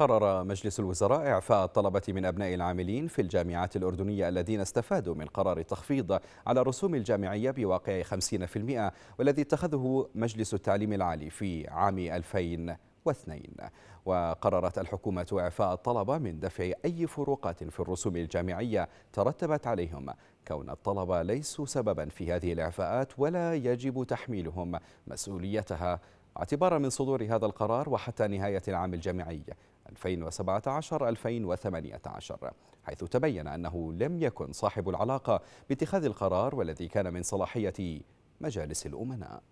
قرر مجلس الوزراء إعفاء الطلبة من أبناء العاملين في الجامعات الأردنية الذين استفادوا من قرار التخفيض على الرسوم الجامعية بواقع 50% والذي اتخذه مجلس التعليم العالي في عام 2002 وقررت الحكومة إعفاء الطلبة من دفع أي فروقات في الرسوم الجامعية ترتبت عليهم كون الطلبة ليسوا سببا في هذه الإعفاءات ولا يجب تحميلهم مسؤوليتها اعتبارا من صدور هذا القرار وحتى نهاية العام الجامعي 2017-2018 حيث تبين أنه لم يكن صاحب العلاقة باتخاذ القرار والذي كان من صلاحية مجالس الأمناء